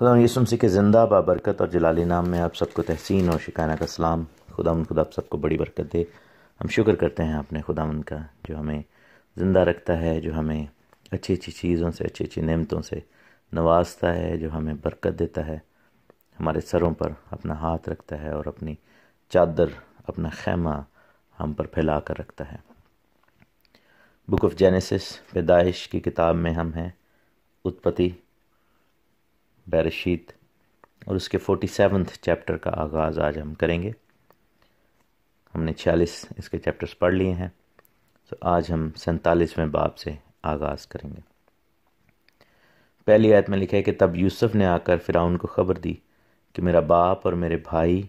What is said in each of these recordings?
खुदा यूसम सी के ज़िंदा बाबरकत और जलाली नाम में आप सबको तहसीन और शिकायना का सलाम खुदा खुदा आप सबको बड़ी बरकत दे हम शुक्र करते हैं अपने खुदा का जो हमें ज़िंदा रखता है जो हमें अच्छी अच्छी चीज़ों से अच्छी अच्छी नमतों से नवाजता है जो हमें बरकत देता है हमारे सरों पर अपना हाथ रखता है और अपनी चादर अपना खैमा हम पर फैला कर रखता है बुक ऑफ जेनेसिस पैदाइश की किताब में हम हैं उत्पत्ति बैरशीत और उसके फोर्टी सेवन्थ चैप्टर का आगाज़ आज हम करेंगे हमने छियालीस इसके चैप्टर्स पढ़ लिए हैं तो आज हम सैंतालीसवें बाप से आगाज़ करेंगे पहली आयत में लिखा है कि तब यूसुफ ने आकर फ़िराउन को खबर दी कि मेरा बाप और मेरे भाई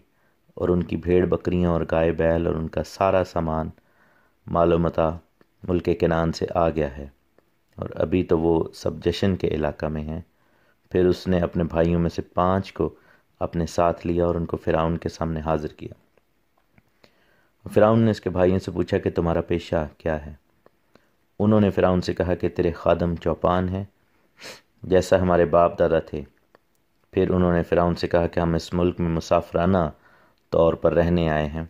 और उनकी भेड़ बकरियां और गाय बैल और उनका सारा सामान मालूमता मुल्क नान से आ गया है और अभी तो वो सब जशन के इलाका में हैं फिर उसने अपने भाइयों में से पांच को अपने साथ लिया और उनको फ़िराउन के सामने हाजिर किया फ़िराउन ने इसके भाइयों से पूछा कि तुम्हारा पेशा क्या है उन्होंने फ़िराउन से कहा कि तेरे खादम चौपान हैं जैसा हमारे बाप दादा थे फिर उन्होंने फ़िराउन से कहा कि हम इस मुल्क में मुसाफराना तौर पर रहने आए हैं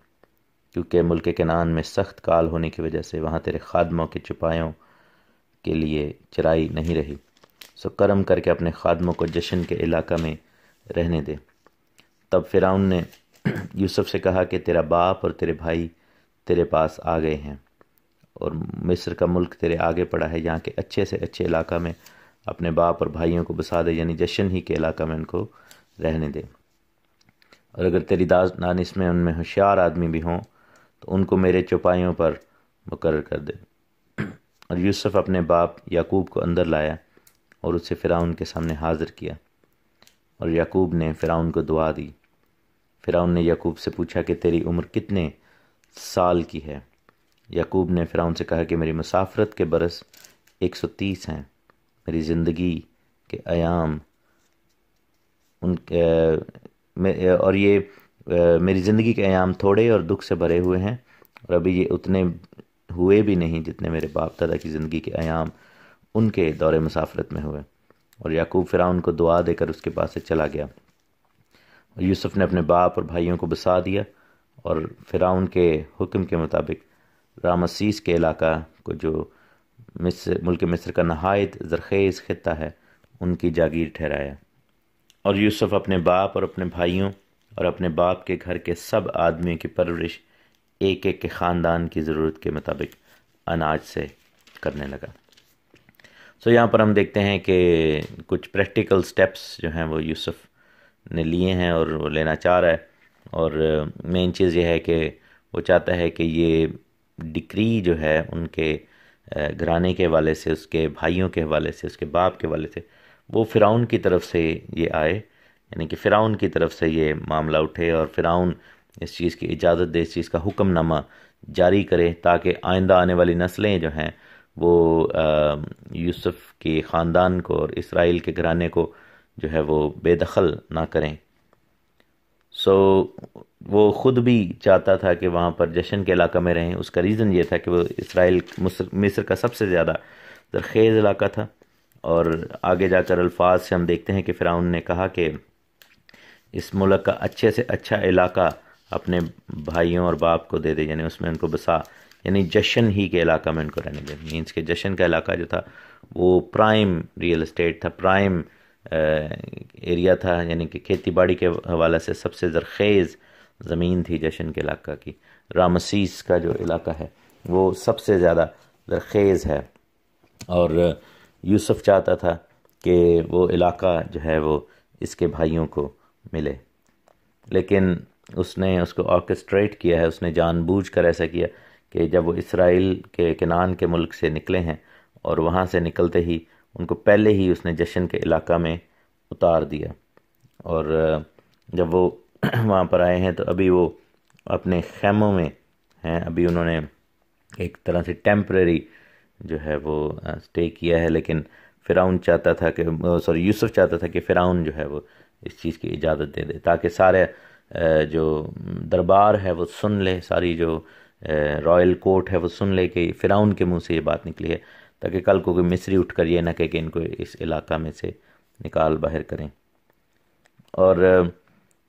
क्योंकि मुल्क के नान में सख्त काल होने की वजह से वहाँ तेरे खादमों के छुपायों के लिए चराई नहीं रही सो करम करके अपने खादमों को जश्न के इलाका में रहने दे तब फ़िराउन ने यूसुफ से कहा कि तेरा बाप और तेरे भाई तेरे पास आ गए हैं और मिस्र का मुल्क तेरे आगे पड़ा है यहाँ के अच्छे से अच्छे इलाका में अपने बाप और भाइयों को बसा दे यानी जश्न ही के इलाका में उनको रहने दे और अगर तेरी दास नानिस में उनमें होशियार आदमी भी हों तो उनको मेरे चौपाइयों पर मुकर कर दे और यूसुफ अपने बाप याकूब को अंदर लाया और उसे फ़िराउन के सामने हाज़िर किया और याकूब ने फ़िराउन को दुआ दी फ़िराउन ने याकूब से पूछा कि तेरी उम्र कितने साल की है याकूब ने फ़िराउन से कहा कि मेरी मुसाफरत के बरस 130 हैं मेरी ज़िंदगी के आयाम उन और ये मेरी ज़िंदगी के आयाम थोड़े और दुख से भरे हुए हैं और अभी ये उतने हुए भी नहीं जितने मेरे बाप दादा की ज़िंदगी के आयाम उनके दौरे मुसाफरत में हुए और याकूब फ़िराउन को दुआ देकर उसके पास से चला गया और यूसुफ ने अपने बाप और भाइयों को बसा दिया और फ़िराउन के हुक्म के मुताबिक रामसीस के इलाका को जो मिस्र मुल्क मिस्र का नहायत जरखेज़ खत्ता है उनकी जागीर ठहराया और यूसुफ अपने बाप और अपने भाइयों और अपने बाप के घर के सब आदमियों की परवरिश एक एक के ख़ानदान की ज़रूरत के मुताबिक अनाज से करने लगा सो so, यहाँ पर हम देखते हैं कि कुछ प्रैक्टिकल स्टेप्स जो हैं वो यूसुफ ने लिए हैं और वो लेना चाह रहा है और मेन चीज़ यह है कि वो चाहता है कि ये डिक्री जो है उनके घराने के हवाले से उसके भाइयों के हवाले से उसके बाप के हवाले से वो फ़िराउन की तरफ से ये आए यानी कि फ़िराउन की तरफ से ये मामला उठे और फ़िराउन इस चीज़ की इजाज़त दे इस चीज़ का हुक्मनामा जारी करे ताकि आइंदा आने वाली नस्लें जो हैं वो यूसुफ के ख़ानदान को और इसराइल के घराने को जो है वो बेदखल ना करें सो so, वो ख़ुद भी चाहता था कि वहाँ पर जश्न के इलाका में रहें उसका रीज़न ये था कि वो इसराइल मिस्र का सबसे ज़्यादा दरखेज़ इलाका था और आगे जाकर अल्फाज से हम देखते हैं कि फ़िराउन ने कहा कि इस मुल्क का अच्छे से अच्छा इलाका अपने भाइयों और बाप को दे दे यानी उसमें उनको बसा यानी जशन ही के इलाका में उनको रहने दें मीन्स के जशन का इलाका जो था वो प्राइम रियल इस्टेट था प्राइम एरिया था यानी कि खेती बाड़ी के हवाले से सबसे जरखेज़ ज़मीन थी जशन के इलाका की रामसीस का जो इलाका है वो सबसे ज़्यादा जरखेज़ है और यूसुफ चाहता था कि वो इलाका जो है वो इसके भाइयों को मिले लेकिन उसने उसको ऑर्केस्ट्रेट किया है उसने जानबूझ कर ऐसा किया कि जब वो इसराइल के किनान के मुल्क से निकले हैं और वहाँ से निकलते ही उनको पहले ही उसने जशन के इलाका में उतार दिया और जब वो वहाँ पर आए हैं तो अभी वो अपने खेमों में हैं अभी उन्होंने एक तरह से टेम्प्रेरी जो है वो स्टे किया है लेकिन फ़िराउन चाहता था कि सॉरी यूसुफ चाहता था कि फ़िराउन जो है वो इस चीज़ की इजाज़त दे दे ताकि सारे जो दरबार है वो सुन ले सारी जो रॉयल कोर्ट है वो सुन ले कि फ़िराउन के मुंह से ये बात निकली है ताकि कल को कोई मिस्री उठ कर ये ना कहे कि इनको इस इलाका में से निकाल बाहर करें और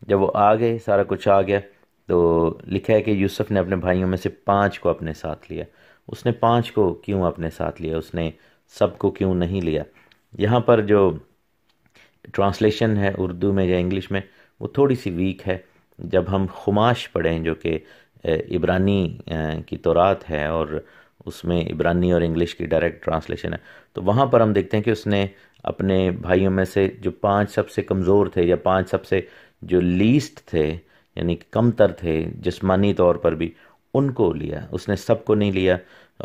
जब वो आ गए सारा कुछ आ गया तो लिखा है कि यूसुफ ने अपने भाइयों में से पाँच को अपने साथ लिया उसने पाँच को क्यों अपने साथ लिया उसने सब को क्यों नहीं लिया यहाँ पर जो ट्रांसलेशन है उर्दू में या इंग्लिश में वो थोड़ी सी वीक है जब हम खुमाश पढ़ें जो कि इब्रानी की तौरात है और उसमें इब्रानी और इंग्लिश की डायरेक्ट ट्रांसलेशन है तो वहाँ पर हम देखते हैं कि उसने अपने भाइयों में से जो पांच सबसे कमज़ोर थे या पांच सबसे जो लीस्ट थे यानी कमतर थे जिसमानी तौर पर भी उनको लिया उसने सबको नहीं लिया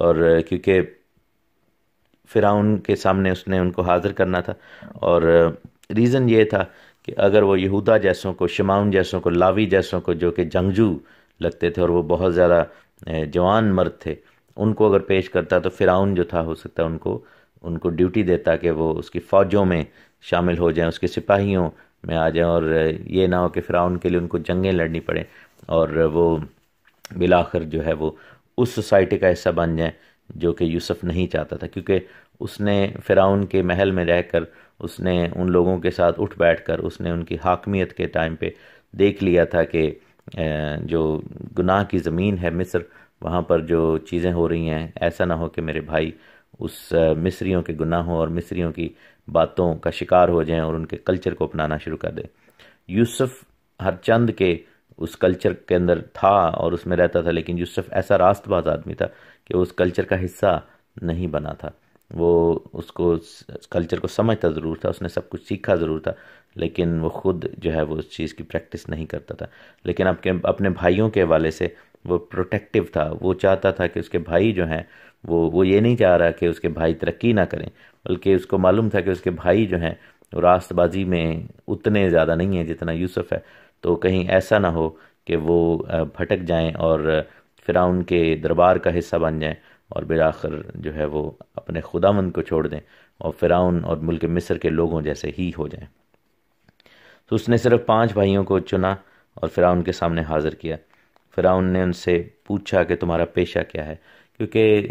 और क्योंकि फ़िराउन के सामने उसने उनको हाज़िर करना था और रीज़न ये था कि अगर वो यहूदा जैसों को शमाउन जैसों को लावी जैसों को जो कि जंगजू लगते थे और वो बहुत ज़्यादा जवान मर्द थे उनको अगर पेश करता तो फ़िराउन जो था हो सकता है उनको उनको ड्यूटी देता कि वो उसकी फ़ौजों में शामिल हो जाएं उसके सिपाहियों में आ जाएं और ये ना हो कि फ़िराउन के लिए उनको जंगें लड़नी पड़ें और वो बिलाखर जो है वो उस सोसाइटी का हिस्सा बन जाए जो कि यूसुफ नहीं चाहता था क्योंकि उसने फ़िराउन के महल में रहकर उसने उन लोगों के साथ उठ बैठ कर उसने उनकी हाकमियत के टाइम पे देख लिया था कि जो गुनाह की ज़मीन है मिस्र वहाँ पर जो चीज़ें हो रही हैं ऐसा ना हो कि मेरे भाई उस मिस्रियों के गुनाहों और मिस्रियों की बातों का शिकार हो जाएं और उनके कल्चर को अपनाना शुरू कर दें यूसुफ हर चंद के उस कल्चर के अंदर था और उसमें रहता था लेकिन यूसुफ ऐसा रास्तबाज आदमी था कि उस कल्चर का हिस्सा नहीं बना था वो उसको कल्चर को समझता ज़रूर था उसने सब कुछ सीखा ज़रूर था लेकिन वो खुद जो है वो उस चीज़ की प्रैक्टिस नहीं करता था लेकिन आपके अपने भाइयों के हवाले से वो प्रोटेक्टिव था वो चाहता था कि उसके भाई जो हैं वो वो ये नहीं चाह रहा कि उसके भाई तरक्की ना करें बल्कि उसको मालूम था कि उसके भाई जो हैं वो रास्तबाजी में उतने ज़्यादा नहीं हैं जितना यूसुफ है तो कहीं ऐसा ना हो कि वो भटक जाएं और फिर उनके दरबार का हिस्सा बन जाएं और बिर आखिर जो है वो अपने खुदावंद को छोड़ दें और फ़िराउन और मुल्क मिस्र के लोगों जैसे ही हो जाएं तो उसने सिर्फ पांच भाइयों को चुना और फ़िराउन के सामने हाज़िर किया फ़िराउन ने उनसे पूछा कि तुम्हारा पेशा क्या है क्योंकि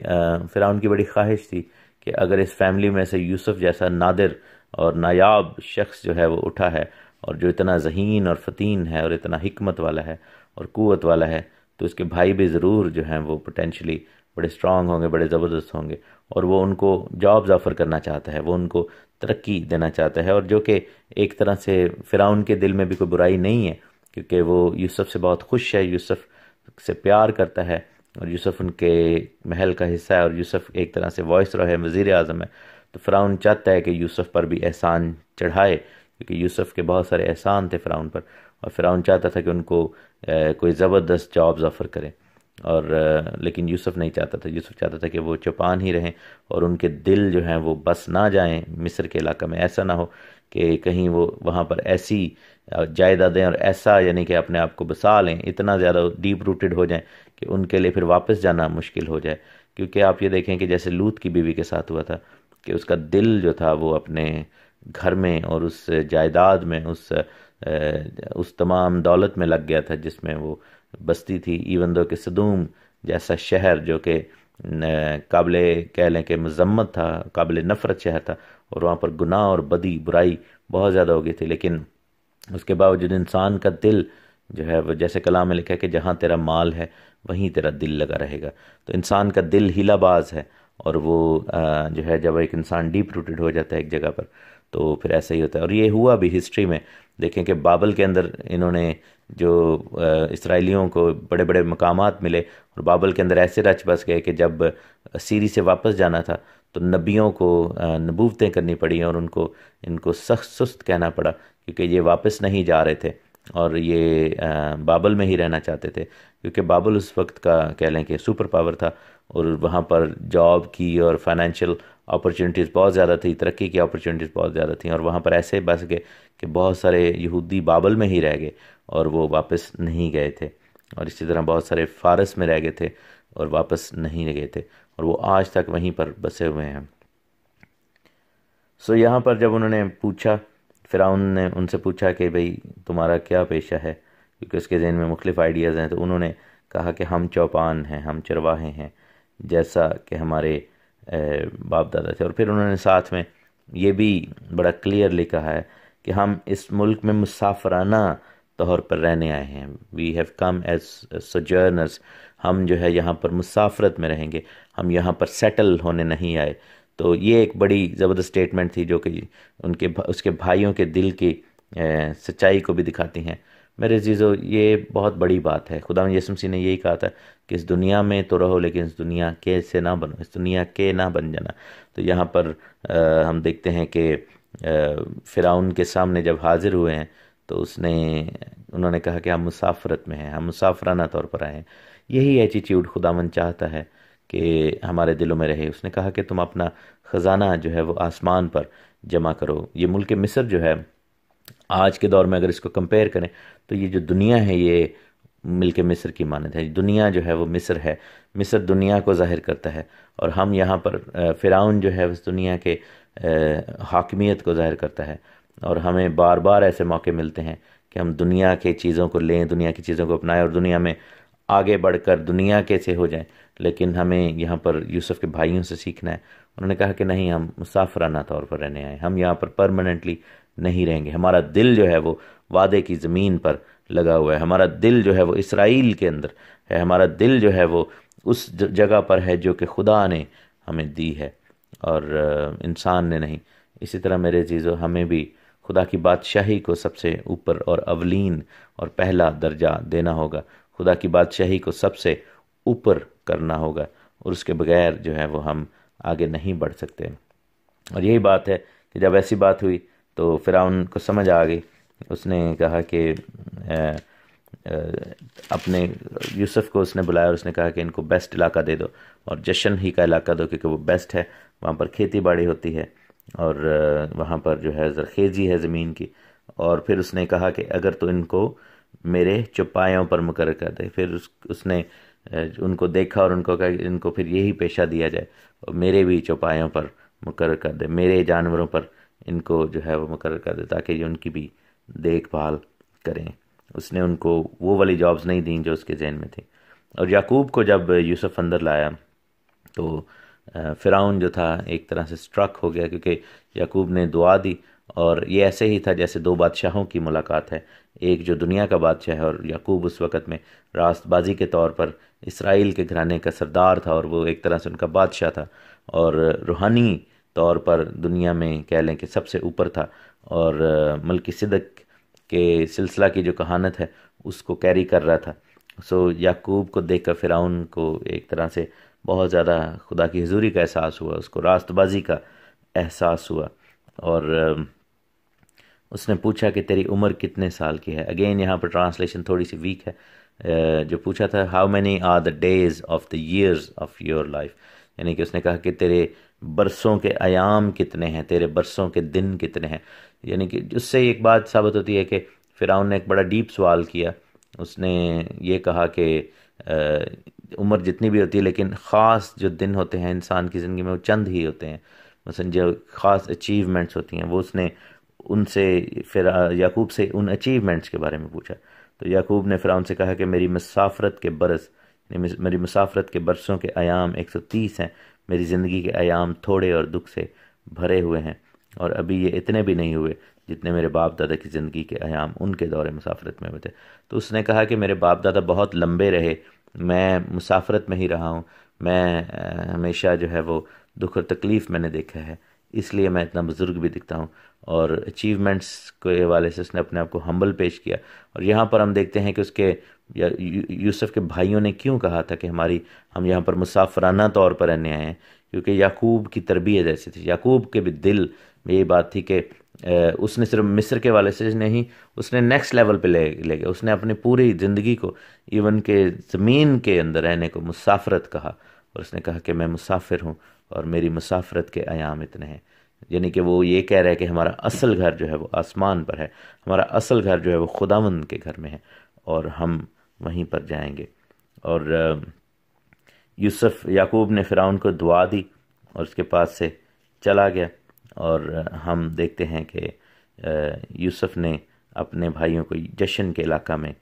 फ़िराउन की बड़ी ख्वाहिश थी कि अगर इस फैमिली में से यूसुफ जैसा नादिर और नायाब शख्स जो है वो उठा है और जो इतना जहीन और फतीन है और इतना हमत वाला है और क़वत वाला है तो उसके भाई भी ज़रूर जो हैं वो पोटेंशली बड़े स्ट्रांग होंगे बड़े ज़बरदस्त होंगे और वो उनको जॉब्स ऑफ़र करना चाहता है वो उनको तरक्की देना चाहता है और जो कि एक तरह से फ़िराउन के दिल में भी कोई बुराई नहीं है क्योंकि वो यूसुफ़ से बहुत खुश है यूसुफ़ से प्यार करता है और यूसुफ़ उनके महल का हिस्सा है और यूसुफ़ एक तरह से वॉइस रॉय है वज़ी अजम है तो फ़िराउन चाहता है कि यूसुफ़ पर भी एहसान चढ़ाए क्योंकि यूसुफ़ के बहुत सारे एहसान थे फ़िराउन पर और फ़िराउन चाहता था कि उनको कोई ज़बरदस्त जॉब्स ऑफ़र करें और लेकिन यूसुफ नहीं चाहता था यूसुफ चाहता था कि वो चौपान ही रहें और उनके दिल जो हैं वो बस ना जाएं मिस्र के इलाका में ऐसा ना हो कि कहीं वो वहाँ पर ऐसी जायदादें और ऐसा यानी कि अपने आप को बसा लें इतना ज़्यादा डीप रूटेड हो जाएं कि उनके लिए फिर वापस जाना मुश्किल हो जाए क्योंकि आप ये देखें कि जैसे लूत की बीवी के साथ हुआ था कि उसका दिल जो था वो अपने घर में और उस जायदाद में उस उस तमाम दौलत में लग गया था जिसमें वो बस्ती थी इवन दो कि सदूम जैसा शहर जो कि काबिल कह लें कि मजम्मत था काबिल नफ़रत शहर था और वहाँ पर गुनाह और बदी बुराई बहुत ज़्यादा हो गई थी लेकिन उसके बावजूद इंसान का दिल जो है वो जैसे कलाम में लिखा है कि जहाँ तेरा माल है वहीं तेरा दिल लगा रहेगा तो इंसान का दिल हीलाबाज है और वो जो है जब एक इंसान डीप रूटेड हो जाता है एक जगह पर तो फिर ऐसा ही होता है और ये हुआ भी हिस्ट्री में देखें कि बाबल के अंदर इन्होंने जो इसराइलियों को बड़े बड़े मकाम मिले और बाबल के अंदर ऐसे रच बस गए कि जब सीरी से वापस जाना था तो नबियों को नबूवतें करनी पड़ी और उनको इनको सख्त सुस्त कहना पड़ा क्योंकि ये वापस नहीं जा रहे थे और ये बाबल में ही रहना चाहते थे क्योंकि बाबल उस वक्त का कह लें कि सुपर पावर था और वहाँ पर जॉब की और फाइनेंशियल अपॉर्चुनिटीज़ बहुत ज़्यादा थी तरक्की की अपॉर्चुनिटीज़ बहुत ज़्यादा थी और वहाँ पर ऐसे बस गए कि बहुत सारे यहूदी बाबल में ही रह गए और वो वापस नहीं गए थे और इसी तरह बहुत सारे फारस में रह गए थे और वापस नहीं गए थे और वो आज तक वहीं पर बसे हुए हैं सो so, यहाँ पर जब उन्होंने पूछा फ़िर ने उनसे पूछा कि भाई तुम्हारा क्या पेशा है क्योंकि उसके जहन में मुख्तफ आइडियाज़ हैं तो उन्होंने कहा कि हम चौपान हैं हम चरवाहे हैं जैसा कि हमारे बाप दादा थे और फिर उन्होंने साथ में ये भी बड़ा क्लियर लिखा है कि हम इस मुल्क में मुसाफराना तौर पर रहने आए हैं we have come as sojourners हम जो है यहाँ पर मुसाफरत में रहेंगे हम यहाँ पर सेटल होने नहीं आए तो ये एक बड़ी ज़बरदस्त स्टेटमेंट थी जो कि उनके उसके भाइयों के दिल की सच्चाई को भी दिखाती हैं मेरे जीजो ये बहुत बड़ी बात है खुदा यसम सी ने यही कहा था कि इस दुनिया में तो रहो लेकिन इस दुनिया के से ना बनो इस दुनिया के ना बन जाना तो यहाँ पर आ, हम देखते हैं कि फ़िराउन के सामने जब हाजिर हुए हैं तो उसने उन्होंने कहा कि हम मुसाफरत में हैं हम मुसाफराना तौर पर आए हैं यही एटीट्यूड खुदावन चाहता है कि हमारे दिलों में रहे उसने कहा कि तुम अपना ख़जाना जो है वो आसमान पर जमा करो ये मुल्क मिस्र जो है आज के दौर में अगर इसको कंपेयर करें तो ये जो दुनिया है ये मिल के मिस्र की मानत है दुनिया जो है वो मिस्र है मिस्र दुनिया को जाहिर करता है और हम यहाँ पर फ़िराउन जो है उस दुनिया के हाकमियत को जाहिर करता है और हमें बार बार ऐसे मौके मिलते हैं कि हम दुनिया के चीज़ों को लें दुनिया की चीज़ों को अपनाएं और दुनिया में आगे बढ़कर दुनिया कैसे हो जाएं लेकिन हमें यहाँ पर यूसुफ़ के भाइयों से सीखना है उन्होंने कहा कि नहीं हम मुसाफराना तौर पर रहने आए हम यहाँ पर परमानेंटली नहीं रहेंगे हमारा दिल जो है वो वादे की ज़मीन पर लगा हुआ है हमारा दिल जो है वो इसराइल के अंदर है हमारा दिल जो है वो उस जगह पर है जो कि खुदा ने हमें दी है और इंसान ने नहीं इसी तरह मेरे चीज़ों हमें भी खुदा की बादशाही को सबसे ऊपर और अवलीन और पहला दर्जा देना होगा खुदा की बादशाही को सबसे ऊपर करना होगा और उसके बगैर जो है वो हम आगे नहीं बढ़ सकते और यही बात है कि जब ऐसी बात हुई तो फिर को समझ आ गई उसने कहा कि अपने यूसुफ को उसने बुलाया और उसने कहा कि इनको बेस्ट इलाका दे दो और जशन ही का इलाका दो क्योंकि वो बेस्ट है वहाँ पर खेती बाड़ी होती है और वहाँ पर जो है जरखेजी है ज़मीन की और फिर उसने कहा कि अगर तो इनको मेरे चुपायों पर मुकर कर दे फिर उस, उसने उनको देखा और उनको कहा इनको फिर यही पेशा दिया जाए और मेरे भी चौपायों पर मुकर कर दे मेरे जानवरों पर इनको जो है वो मुकर कर दें ताकि उनकी भी देखभाल करें उसने उनको वो वाली जॉब्स नहीं दी जो उसके जहन में थी और याकूब को जब यूसुफ अंदर लाया तो फ़िराउन जो था एक तरह से स्ट्रक हो गया क्योंकि याकूब ने दुआ दी और ये ऐसे ही था जैसे दो बादशाहों की मुलाकात है एक जो दुनिया का बादशाह है और याकूब उस वक़्त में रास्तबाजी के तौर पर इसराइल के घराने का सरदार था और वो एक तरह से उनका बादशाह था और रूहानी तौर पर दुनिया में कह लें कि सबसे ऊपर था और मल्कि सिदक के सिलसिला की जो कहानत है उसको कैरी कर रहा था सो याकूब को देख कर फ़िराउन को एक तरह से बहुत ज़्यादा खुदा की हजूरी का एहसास हुआ उसको रास्तबाजी का एहसास हुआ और उसने पूछा कि तेरी उम्र कितने साल की है अगेन यहाँ पर ट्रांसलेशन थोड़ी सी वीक है जो पूछा था how many are the days of the years of your life यानी कि उसने कहा कि तेरे बरसों के आयाम कितने हैं तेरे बरसों के दिन कितने हैं यानी कि उससे एक बात साबित होती है कि फ़िराउन ने एक बड़ा डीप सवाल किया उसने ये कहा कि उम्र जितनी भी होती है लेकिन ख़ास जो दिन होते हैं इंसान की ज़िंदगी में वो चंद ही होते हैं मसलन जो ख़ास अचीवमेंट्स होती हैं वो उसने उनसे फिर याकूब से उन अचीवमेंट्स के बारे में पूछा तो याकूब ने फिर उनसे कहा कि मेरी मसाफरत के बरस मेरी मुसाफरत के बरसों के आयाम 130 हैं मेरी ज़िंदगी के आयाम थोड़े और दुख से भरे हुए हैं और अभी ये इतने भी नहीं हुए जितने मेरे बाप दादा की ज़िंदगी के आयाम उनके दौरे मुसाफरत में हुए थे तो उसने कहा कि मेरे बाप दादा बहुत लंबे रहे मैं मुसाफरत में ही रहा हूँ मैं हमेशा जो है वो दुख और तकलीफ़ मैंने देखा है इसलिए मैं इतना बुज़ुर्ग भी दिखता हूँ और अचीवमेंट्स के हवाले से उसने अपने आप को हम्बल पेश किया और यहाँ पर हम देखते हैं कि उसके या यूसुफ के भाइयों ने क्यों कहा था कि हमारी हम यहाँ पर मुसाफराना तौर पर रहने आए हैं क्योंकि याकूब की तरबियत ऐसी थी याकूब के भी दिल में ये बात थी कि उसने सिर्फ मिस्र के वाले से नहीं उसने नेक्स्ट लेवल पे ले ले गया उसने अपनी पूरी ज़िंदगी को इवन के ज़मीन के अंदर रहने को मुसाफरत कहा और उसने कहा कि मैं मुसाफिर हूँ और मेरी मुसाफरत के आयाम इतने हैं यानी कि वो ये कह रहे हैं कि हमारा असल घर जो है वो आसमान पर है हमारा असल घर जो है वो खुदावंद के घर में है और हम वहीं पर जाएंगे और यूसुफ याकूब ने फ़िराउन को दुआ दी और उसके पास से चला गया और हम देखते हैं कि यूसुफ ने अपने भाइयों को जशन के इलाका में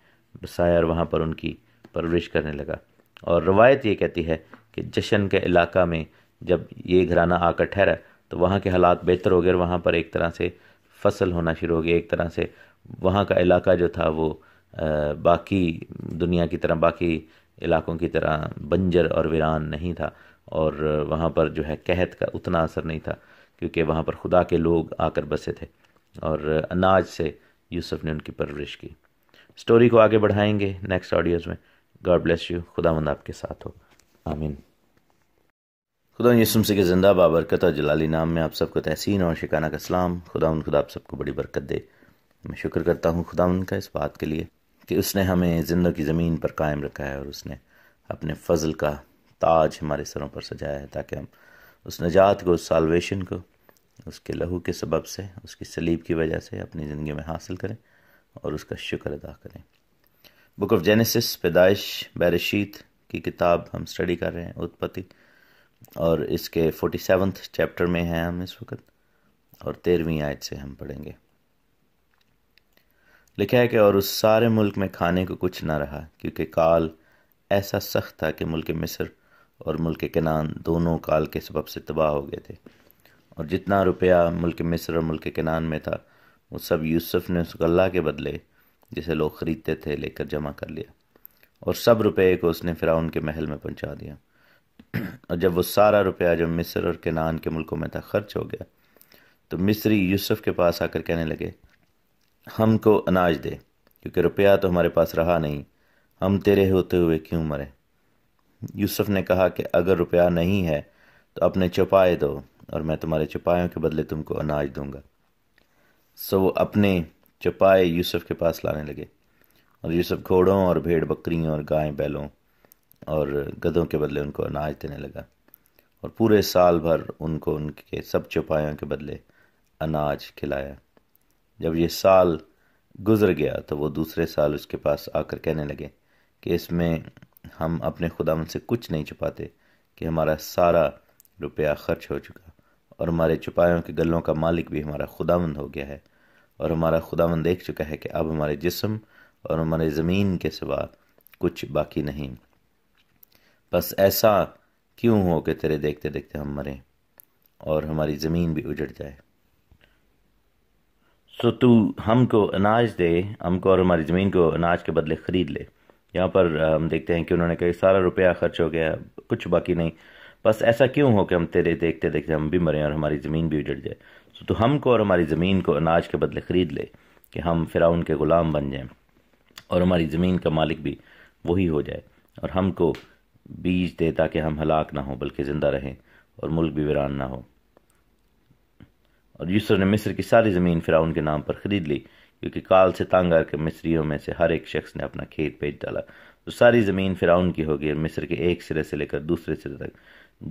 बसाया और वहाँ पर उनकी परवरिश करने लगा और रवायत ये कहती है कि जशन के इलाका में जब ये घराना आकर ठहरा तो वहाँ के हालात बेहतर हो गए और वहाँ पर एक तरह से फसल होना शुरू हो गया एक तरह से वहाँ का इलाका जो था वो बाकी दुनिया की तरह बाकी इलाकों की तरह बंजर और वीरान नहीं था और वहाँ पर जो है कहत का उतना असर नहीं था क्योंकि वहाँ पर खुदा के लोग आकर बसे थे और अनाज से यूसुफ ने उनकी परवरिश की स्टोरी को आगे बढ़ाएंगे नेक्स्ट ऑडियोज़ में गॉड ब्लेस यू खुदा मंद आपके साथ हो आमीन खुदा यूसुम से के ज़िंदा बाबरकत और जलाली नाम में आप सबको तहसीन और शिकाना का सलाम खुदा उन खुदा आप सबको बड़ी बरकत दे मैं शुक्र करता हूँ खुदा उनका इस बात के लिए कि उसने हमें ज़िंदों की ज़मीन पर कायम रखा है और उसने अपने फजल का ताज हमारे सरों पर सजाया है ताकि हम उस नजात को उस सालवेशन को उसके लहू के सबब से उसकी सलीब की वजह से अपनी ज़िंदगी में हासिल करें और उसका शुक्र अदा करें बुक ऑफ जेनेसिस पैदाइश बैरशीत की किताब हम स्टडी कर रहे हैं उत्पत्ति और इसके फोर्टी सेवन्थ चैप्टर में हैं हम इस वक्त और तेरहवीं आयत से हम पढ़ेंगे लिखा है कि और उस सारे मुल्क में खाने को कुछ ना रहा क्योंकि काल ऐसा सख्त था कि मुल्क मिस्र और मुल्क किनान दोनों काल के सबब से तबाह हो गए थे और जितना रुपया मुल्क मिस्र और मुल्क किनान में था वो सब यूसुफ ने उस गला के बदले जिसे लोग ख़रीदते थे लेकर जमा कर लिया और सब रुपये को उसने फिर उनके महल में पहुँचा दिया और जब वो सारा रुपया जो मिस्र और कनान के मुल्कों में था खर्च हो गया तो मिस्री यूसुफ के पास आकर कहने लगे हमको अनाज दे क्योंकि रुपया तो हमारे पास रहा नहीं हम तेरे होते हुए क्यों मरें यूसुफ ने कहा कि अगर रुपया नहीं है तो अपने चौपाए दो और मैं तुम्हारे चुपायों के बदले तुमको अनाज दूंगा सो वो अपने चौपाए यूसुफ के पास लाने लगे और यूसुफ घोड़ों और भेड़ बकरियों और गाय बैलों और गधों के बदले उनको अनाज देने लगा और पूरे साल भर उनको उनके सब चौपायों के बदले अनाज खिलाया जब ये साल गुज़र गया तो वो दूसरे साल उसके पास आकर कहने लगे कि इसमें हम अपने खुदा से कुछ नहीं छुपाते कि हमारा सारा रुपया खर्च हो चुका और हमारे छुपायों के गलों का मालिक भी हमारा खुदावंद हो गया है और हमारा खुदावन देख चुका है कि अब हमारे जिसम और हमारे ज़मीन के सिवा कुछ बाकी नहीं बस ऐसा क्यों हो कि तेरे देखते देखते हम मरें और हमारी ज़मीन भी उजड़ जाए सो तू हमको अनाज दे हमको और हमारी ज़मीन को अनाज के बदले ख़रीद ले यहाँ पर हम देखते हैं कि उन्होंने कहा सारा रुपया खर्च हो गया कुछ बाकी नहीं बस ऐसा क्यों हो कि हम तेरे देखते देखते हम भी मरें और हमारी ज़मीन भी उजड़ जाए सो तो हमको और हमारी ज़मीन को अनाज के बदले ख़रीद ले कि हम फ़िराउन के ग़ुलाम बन जाएं और हमारी ज़मीन का मालिक भी वही हो जाए और हमको बीज दे ताकि हम हलाक ना हो बल्कि ज़िंदा रहें और मुल्क भी वीरान ना हो और यूसुफ ने मिस्र की सारी ज़मीन फ़िराउन के नाम पर ख़रीद ली क्योंकि काल से तंग आकर मिस्रियों में से हर एक शख्स ने अपना खेत बेच डाला तो सारी ज़मीन फ़िराउन की होगी और मिस्र के एक सिरे से लेकर दूसरे सिरे तक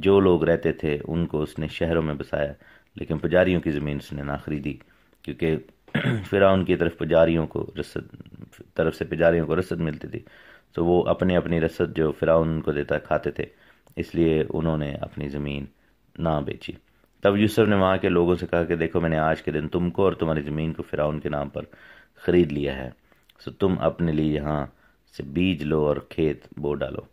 जो लोग रहते थे उनको उसने शहरों में बसाया लेकिन पुजारियों की ज़मीन उसने ना खरीदी क्योंकि फ़िराउन की तरफ पुजारियों को रसद तरफ से पुजारियों को रसद मिलती थी तो वो अपनी अपनी रसद जो फ़िराउन को देता खाते थे इसलिए उन्होंने अपनी ज़मीन ना बेची तब यूसुफ ने वहाँ के लोगों से कहा कि देखो मैंने आज के दिन तुमको और तुम्हारी ज़मीन को फ़िराउन के नाम पर ख़रीद लिया है सो तुम अपने लिए यहाँ से बीज लो और खेत बो डालो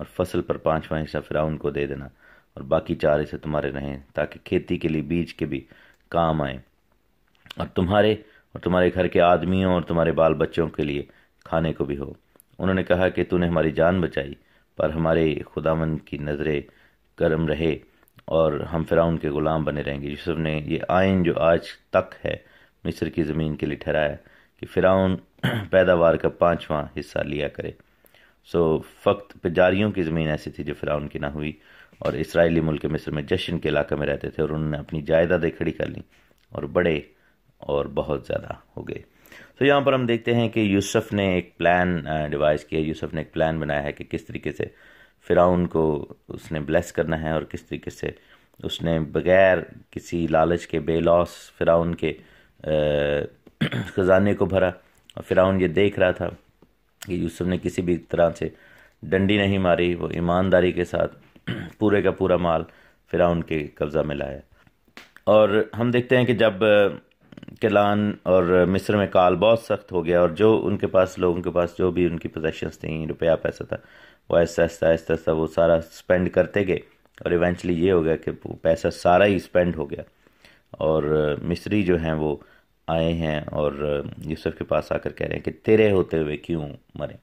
और फसल पर पाँचवा हिस्सा फ़िराउन को दे देना और बाकी चार हिस्से तुम्हारे रहें ताकि खेती के लिए बीज के भी काम आए और तुम्हारे और तुम्हारे घर के आदमियों और तुम्हारे बाल बच्चों के लिए खाने को भी हो उन्होंने कहा कि तूने हमारी जान बचाई पर हमारे खुदामन की नज़रें गर्म रहे और हम फ़िराउन के ग़ुलाम बने रहेंगे यूसुफ ने ये आयन जो आज तक है मिस्र की ज़मीन के लिए ठहराया कि फ़िराउन पैदावार का पाँचवा हिस्सा लिया करे सो फ़क्त पिजारियों की ज़मीन ऐसी थी जो फ़िराउन की ना हुई और इसराइली मुल्क मिस्र में जश्न के इलाके में रहते थे और उन्होंने अपनी जायदादें खड़ी कर ली और बड़े और बहुत ज़्यादा हो गए तो यहाँ पर हम देखते हैं कि यूसुफ ने एक प्लान डिवाइस किया यूसुफ ने एक प्लान बनाया है कि किस तरीके से फ़िराउन को उसने ब्लेस करना है और किस तरीके से उसने बग़ैर किसी लालच के बेलॉस फ़िराउन के ख़जाने को भरा और फ़िराउन ये देख रहा था कि यूसुफ ने किसी भी तरह से डंडी नहीं मारी वो ईमानदारी के साथ पूरे का पूरा माल फ़िराउन के कब्ज़ा में लाया और हम देखते हैं कि जब कलान और मिस्र में काल बहुत सख्त हो गया और जो उनके पास लोगों के पास जो भी उनकी पोजेशंस थी रुपया पैसा था वो ऐसा ऐसा ऐसा ऐसा वो सारा स्पेंड करते गए और इवेंचुअली ये हो गया कि वो पैसा सारा ही स्पेंड हो गया और मिस्री जो हैं वो आए हैं और यूसुफ के पास आकर कह रहे हैं कि तेरे होते हुए क्यों मरे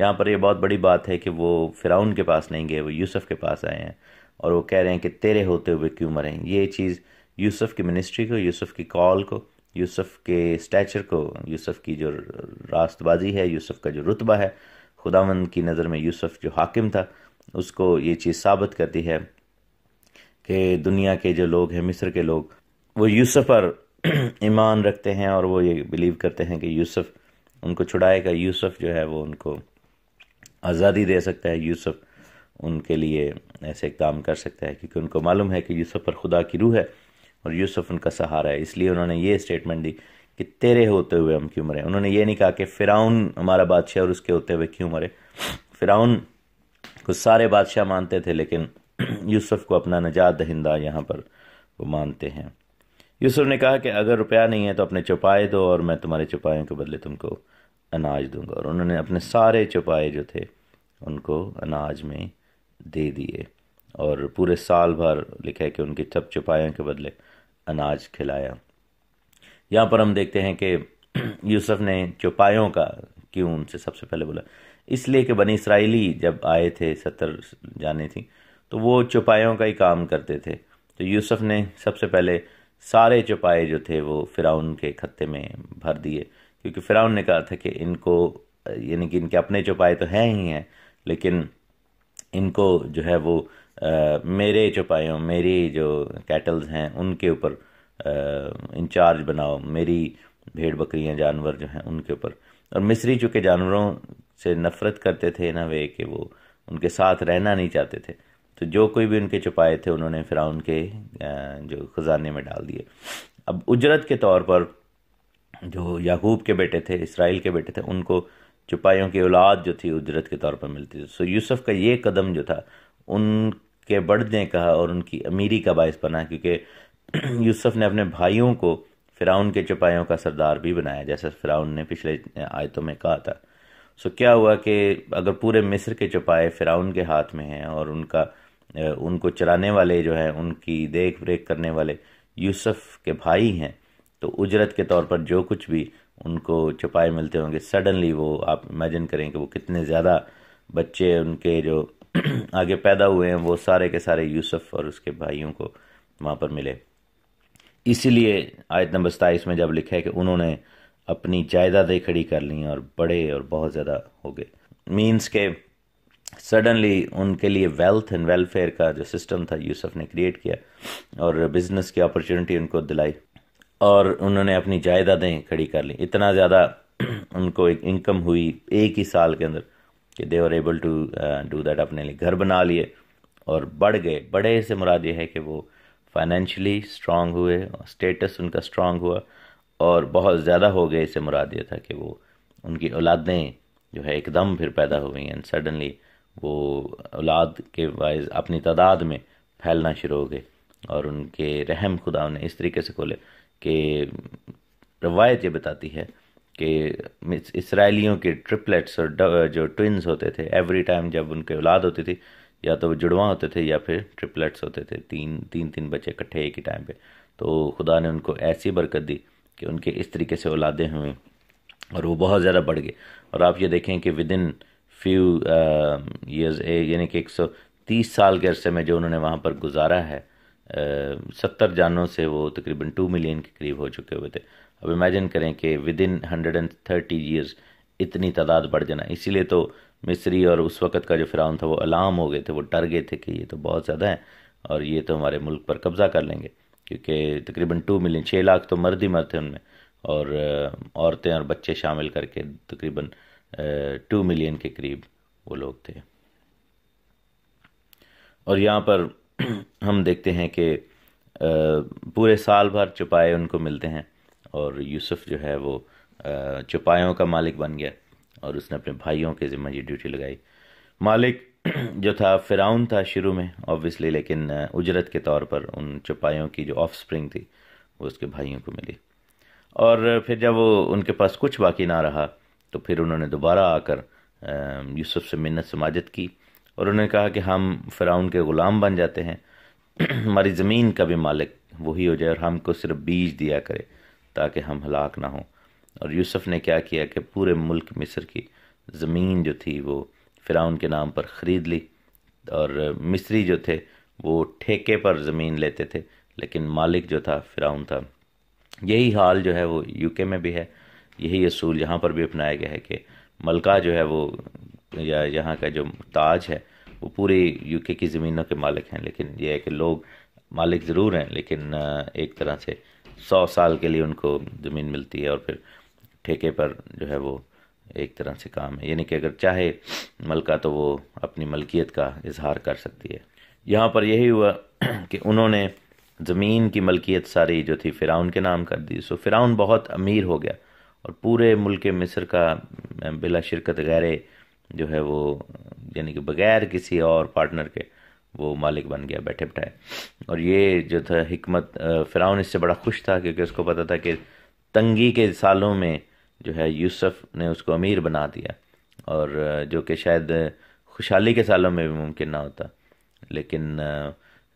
यहाँ पर यह बहुत बड़ी बात है कि वो फ़िराउन के पास नहीं गए वो यूसुफ के पास आए हैं और वो कह रहे हैं कि तेरे होते हुए क्यों मरें ये चीज़ यूसुफ की मिनिस्ट्री को यूसुफ की कॉल को यूसुफ के स्टैचर को यूसुफ की जो रास्तबाजी है यूसुफ का जो रुतबा है खुदावंद की नज़र में यूसुफ जो हाकिम था उसको ये चीज़ साबित करती है कि दुनिया के जो लोग हैं मिस्र के लोग वो यूसुफ पर ईमान रखते हैं और वो ये बिलीव करते हैं कि यूसुफ उनको छुड़ाएगा यूसुफ जो है वो उनको आज़ादी दे सकता है यूसुफ उनके लिए ऐसे इकदाम कर सकता है क्योंकि उनको मालूम है कि यूसुफ पर खुदा की रूह है और यूसुफ उनका सहारा है इसलिए उन्होंने ये स्टेटमेंट दी कि तेरे होते हुए हम क्यों मरे उन्होंने ये नहीं कहा कि फ़िराउन हमारा बादशाह और उसके होते हुए क्यों मरे फ़िराउन को सारे बादशाह मानते थे लेकिन यूसुफ को अपना नजात दहिंदा यहाँ पर वो मानते हैं यूसुफ ने कहा कि अगर रुपया नहीं है तो अपने चौपाए दो और मैं तुम्हारे चौपायों के बदले तुमको अनाज दूंगा और उन्होंने अपने सारे चौपाए जो थे उनको अनाज में दे दिए और पूरे साल भर लिखा है कि उनके सब चुपायों के बदले अनाज खिलाया यहाँ पर हम देखते हैं कि यूसुफ ने चौपायों का क्यों उनसे सबसे पहले बोला इसलिए कि बनी इसराइली जब आए थे सत्तर जाने थी तो वो चौपायों का ही काम करते थे तो यूसुफ ने सबसे पहले सारे चौपाए जो थे वो फ़िराउन के खत्ते में भर दिए क्योंकि फ़िराउन ने कहा था कि इनको यानी कि इनके अपने चौपाए तो हैं ही हैं लेकिन इनको जो है वो आ, मेरे चौपायों मेरी जो कैटल्स हैं उनके ऊपर इंचार्ज बनाओ मेरी भेड़ बकरियां जानवर जो हैं उनके ऊपर और मिस्री चूँकि जानवरों से नफरत करते थे ना वे कि वो उनके साथ रहना नहीं चाहते थे तो जो कोई भी उनके छुपाए थे उन्होंने फिर उनके जो ख़जाने में डाल दिए अब उजरत के तौर पर जो याकूब के बेटे थे इसराइल के बेटे थे उनको छुपाइयों की औलाद जो थी उजरत के तौर पर मिलती थी सो यूसुफ का ये कदम जो था उनके बढ़ने का और उनकी अमीरी का बायस बना क्योंकि यूसुफ ने अपने भाइयों को फ़िराउन के चपाइयों का सरदार भी बनाया जैसा फ़िराउन ने पिछले आयतों में कहा था सो क्या हुआ कि अगर पूरे मिस्र के चपाए फ़िराउन के हाथ में हैं और उनका उनको चराने वाले जो हैं उनकी देख रेख करने वाले यूसुफ के भाई हैं तो उजरत के तौर पर जो कुछ भी उनको चपाए मिलते होंगे सडनली वो आप इमेजिन करें कि वो कितने ज़्यादा बच्चे उनके जो आगे पैदा हुए हैं वो सारे के सारे यूसुफ और उसके भाइयों को वहाँ पर मिले इसीलिए आयत नंबर सताईस में जब लिखा है कि उन्होंने अपनी जायदादें खड़ी कर ली और बड़े और बहुत ज़्यादा हो गए मीन्स के सडनली उनके लिए वेल्थ एंड वेलफेयर का जो सिस्टम था यूसुफ ने क्रिएट किया और बिज़नेस की अपॉर्चुनिटी उनको दिलाई और उन्होंने अपनी जायदादें खड़ी कर ली इतना ज़्यादा उनको एक इनकम हुई एक ही साल के अंदर कि दे और एबल टू डू दैट अपने लिए घर बना लिए और बढ़ गए बड़े से मुराद ये है कि वो फाइनेंशियली स्ट्रांग हुए स्टेटस उनका स्ट्रांग हुआ और बहुत ज़्यादा हो गए इसे मुराद ये था कि वो उनकी औलादें जो है एकदम फिर पैदा हो गई एंड सडनली वो औलाद के वाइज अपनी तादाद में फैलना शुरू हो गए और उनके रहम खुदा ने इस तरीके से खोले कि रवायत ये बताती है कि इसराइलियों के ट्रिपलेट्स और जो ट्विन्स होते थे एवरी टाइम जब उनके औलाद होती थी या तो जुड़वा होते थे या फिर ट्रिपलेट्स होते थे तीन तीन तीन बच्चे इकट्ठे एक ही टाइम पे तो खुदा ने उनको ऐसी बरकत दी कि उनके इस तरीके से औलादे हुए और वो बहुत ज़्यादा बढ़ गए और आप ये देखें कि विद इन फ्यू ईयर्स यानी कि एक सौ तीस साल के अरसे में जो उन्होंने वहाँ पर गुजारा है uh, सत्तर जानों से वो तकरीबन टू मिलियन के करीब हो चुके हुए थे अब इमेजिन करें कि within hundred and thirty years इतनी तादाद बढ़ जाना इसीलिए तो मिस्री और उस वक़्त का जो फ़िरौन था वो अलाम हो गए थे वो डर गए थे कि ये तो बहुत ज़्यादा है और ये तो हमारे मुल्क पर कब्ज़ा कर लेंगे क्योंकि तकरीबन टू मिलियन छः लाख तो मर्द ही मर थे उनमें और औरतें और बच्चे शामिल करके तकरीबन टू मिलियन के करीब वो लोग थे और यहाँ पर हम देखते हैं कि पूरे साल भर चुपाए उनको मिलते हैं और यूसुफ जो है वो चुपायों का मालिक बन गया और उसने अपने भाइयों के ज़िम्मे ये ड्यूटी लगाई मालिक जो था फ़िराउन था शुरू में ऑब्वियसली लेकिन uh, उजरत के तौर पर उन चपाइयों की जो ऑफ स्प्रिंग थी वो उसके भाइयों को मिली और फिर जब वो उनके पास कुछ बाकी ना रहा तो फिर उन्होंने दोबारा आकर um, यूसुफ से मिन्नत समाजत की और उन्होंने कहा कि हम फ़िराउन के ग़ुलाम बन जाते हैं हमारी ज़मीन का भी मालिक वही हो जाए और हमको सिर्फ बीज दिया करे ताकि हम हलाक ना हों और यूसुफ ने क्या किया कि पूरे मुल्क मिस्र की ज़मीन जो थी वो फ़िराउन के नाम पर ख़रीद ली और मिस्री जो थे वो ठेके पर ज़मीन लेते थे लेकिन मालिक जो था फ़िराउन था यही हाल जो है वो यूके में भी है यही असूल यहाँ पर भी अपनाया गया है कि मलका जो है वो या यहाँ का जो ताज है वो पूरी यूके की ज़मीनों के मालिक हैं लेकिन ये है कि लोग मालिक ज़रूर हैं लेकिन एक तरह से सौ साल के लिए उनको ज़मीन मिलती है और फिर ठेके पर जो है वो एक तरह से काम है यानी कि अगर चाहे मलका तो वो अपनी मलकियत का इजहार कर सकती है यहाँ पर यही हुआ कि उन्होंने ज़मीन की मलकियत सारी जो थी फ़िराउन के नाम कर दी सो फ़िराउन बहुत अमीर हो गया और पूरे मुल्क मिस्र का बिला शिरकत गैर जो है वो यानी कि बगैर किसी और पार्टनर के वो मालिक बन गया बैठे बैठे और ये जो था हमत फ़िराउन इससे बड़ा खुश था क्योंकि उसको पता था कि तंगी के सालों में जो है यूसुफ ने उसको अमीर बना दिया और जो कि शायद खुशहाली के सालों में भी मुमकिन ना होता लेकिन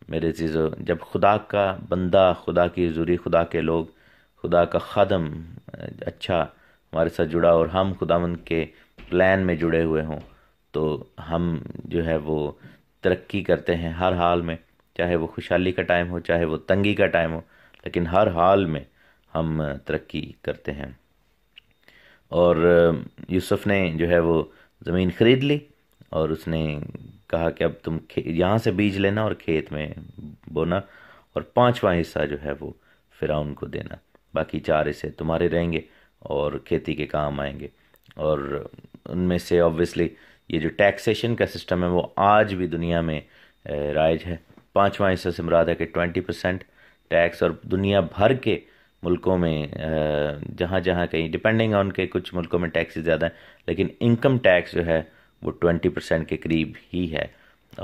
मेरे चीज़ों जब खुदा का बंदा खुदा की हजूरी खुदा के लोग खुदा का ख़दम अच्छा हमारे साथ जुड़ा और हम खुदा के प्लान में जुड़े हुए हों तो हम जो है वो तरक्की करते हैं हर हाल में चाहे वो खुशहाली का टाइम हो चाहे वो तंगी का टाइम हो लेकिन हर हाल में हम तरक्की करते हैं और यूसुफ ने जो है वो ज़मीन ख़रीद ली और उसने कहा कि अब तुम यहाँ से बीज लेना और खेत में बोना और पांचवा हिस्सा जो है वो फिराउन को देना बाकी चार हिस्से तुम्हारे रहेंगे और खेती के काम आएंगे और उनमें से ऑब्वियसली ये जो टैक्सेशन का सिस्टम है वो आज भी दुनिया में राइज है पाँचवा हिस्सा से मुराद है कि ट्वेंटी परसेंट टैक्स और दुनिया भर के मुल्कों में जहाँ जहाँ कहीं डिपेंडिंग ऑन के कुछ मुल्कों में टैक्स ज़्यादा हैं लेकिन इनकम टैक्स जो है वो ट्वेंटी परसेंट के करीब ही है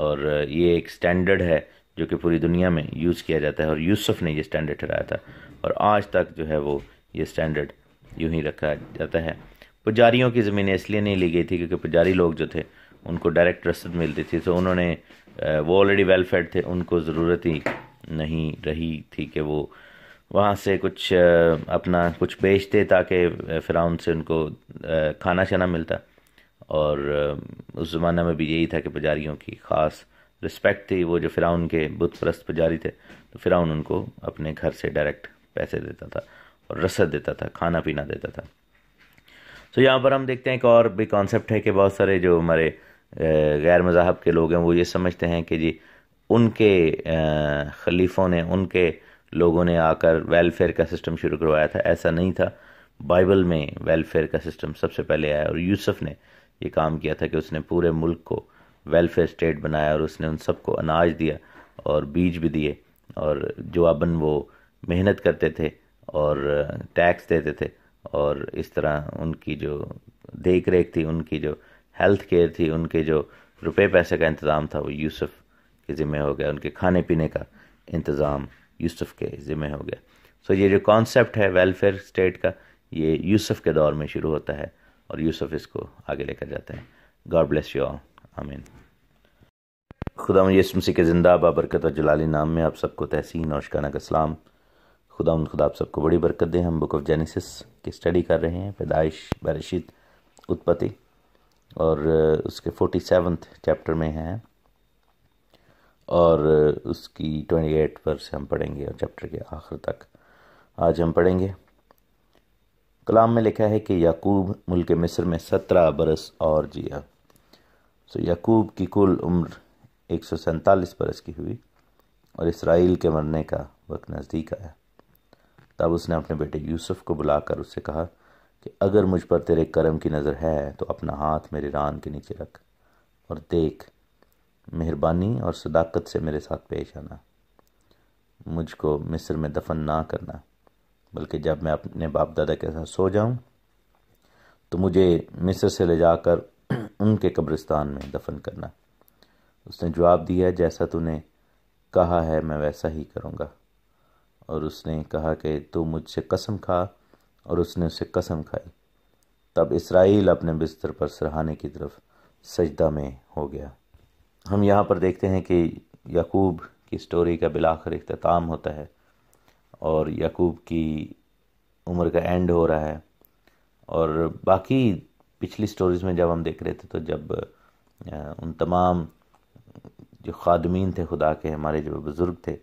और ये एक स्टैंडर्ड है जो कि पूरी दुनिया में यूज़ किया जाता है और यूसुफ ने ये स्टैंडर्ड ठहराया था और आज तक जो है वो ये स्टैंडर्ड यूं ही रखा जाता है पुजारियों की ज़मीनें इसलिए नहीं ली गई थी क्योंकि पुजारी लोग जो थे उनको डायरेक्ट रसद मिलती थी तो उन्होंने वो ऑलरेडी वेलफेयर थे उनको ज़रूरत ही नहीं रही थी कि वो वहाँ से कुछ अपना कुछ बेचते ताकि फ़िरौन से उनको खाना शाना मिलता और उस ज़माने में भी यही था कि पुजारियों की ख़ास रिस्पेक्ट थी वो जो फिराउन के बुत परस्त पुजारी थे तो फिराउन उनको अपने घर से डायरेक्ट पैसे देता था और रसद देता था खाना पीना देता था तो यहाँ पर हम देखते हैं एक और भी कॉन्सेप्ट है कि बहुत सारे जो हमारे गैर मज़ाहब के लोग हैं वो ये समझते हैं कि जी उनके खलीफों ने उनके लोगों ने आकर वेलफेयर का सिस्टम शुरू करवाया था ऐसा नहीं था बाइबल में वेलफेयर का सिस्टम सबसे पहले आया और यूसुफ ने ये काम किया था कि उसने पूरे मुल्क को वेलफेयर स्टेट बनाया और उसने उन सबको अनाज दिया और बीज भी दिए और जो अबन वो मेहनत करते थे और टैक्स देते थे और इस तरह उनकी जो देख रेख थी उनकी जो हेल्थ केयर थी उनके जो रुपए पैसे का इंतज़ाम था वो यूसुफ के ज़िम्मे हो गया उनके खाने पीने का इंतज़ाम यूसुफ के ज़िम्मे हो गया सो so, ये जो कॉन्सेप्ट है वेलफेयर स्टेट का ये यूसुफ के दौर में शुरू होता है और यूसुफ इसको आगे लेकर जाता है गॉड ब्लेस यू ऑल आमीन खुदा यसु मसीह के ज़िंदा बाबरकत और जलाली नाम में आप सबको तहसीन और शिकाना का सलाम खुदा खुदा आप सबको बड़ी बरकत दें हम बुक ऑफ जेनेसिस की स्टडी कर रहे हैं पैदाइश बरशीद उत्पत्ति और उसके फोर्टी सेवन्थ चैप्टर में हैं और उसकी ट्वेंटी एट वर्स हम पढ़ेंगे और चैप्टर के आखिर तक आज हम पढ़ेंगे कलाम में लिखा है कि याकूब मुल्क मिस्र में सत्रह बरस और जिया सो याकूब की कुल उम्र एक सौ सैंतालीस बरस की हुई और इसराइल के मरने का वक्त नज़दीक आया तब उसने अपने बेटे यूसुफ को बुलाकर उससे कहा कि अगर मुझ पर तेरे कर्म की नज़र है तो अपना हाथ मेरे रान के नीचे रख और देख मेहरबानी और सदाकत से मेरे साथ पेश आना मुझको मिस्र में दफन ना करना बल्कि जब मैं अपने बाप दादा के साथ सो जाऊं तो मुझे मिस्र से ले जाकर उनके कब्रिस्तान में दफन करना उसने जवाब दिया जैसा तूने कहा है मैं वैसा ही करूँगा और उसने कहा कि तू मुझसे कसम खा और उसने उससे कसम खाई तब इसराइल अपने बिस्तर पर सरहाने की तरफ सजदा में हो गया हम यहाँ पर देखते हैं कि यकूब की स्टोरी का बिलाखर अख्ताम होता है और यकूब की उम्र का एंड हो रहा है और बाकी पिछली स्टोरीज़ में जब हम देख रहे थे तो जब उन तमाम जो खादमीन थे खुदा के हमारे जो बुज़ुर्ग थे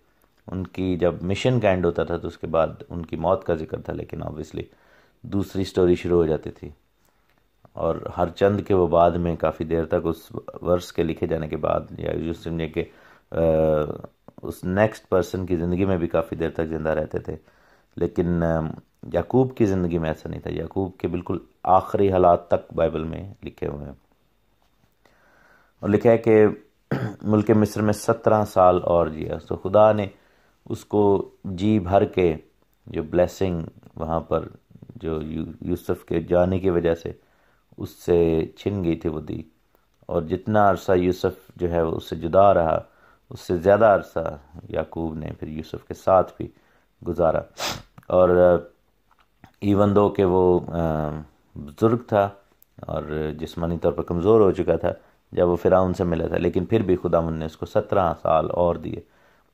उनकी जब मिशन का एंड होता था तो उसके बाद उनकी मौत का जिक्र था लेकिन ऑब्वियसली दूसरी स्टोरी शुरू हो जाती थी और हरचंद के वो बाद में काफ़ी देर तक उस वर्ष के लिखे जाने के बाद या यूँ समझे के उस नेक्स्ट पर्सन की ज़िंदगी में भी काफ़ी देर तक ज़िंदा रहते थे लेकिन याकूब की ज़िंदगी में ऐसा नहीं था याकूब के बिल्कुल आखिरी हालात तक बाइबल में लिखे हुए हैं और लिखा है कि मुल्क मिस्र में सत्रह साल और जिया तो खुदा ने उसको जी भर के जो ब्लेसिंग वहाँ पर जो यूसुफ के जाने की वजह से उससे छिन गई थी वो दीक और जितना अरसा यूसुफ जो है वो उससे जुदा रहा उससे ज़्यादा अरसा याकूब ने फिर यूसुफ के साथ भी गुजारा और इवन दो के वो बुज़ुर्ग था और जिसमानी तौर पर कमज़ोर हो चुका था जब वो फ़िरा उनसे मिला था लेकिन फिर भी खुदा ने उसको सत्रह साल और दिए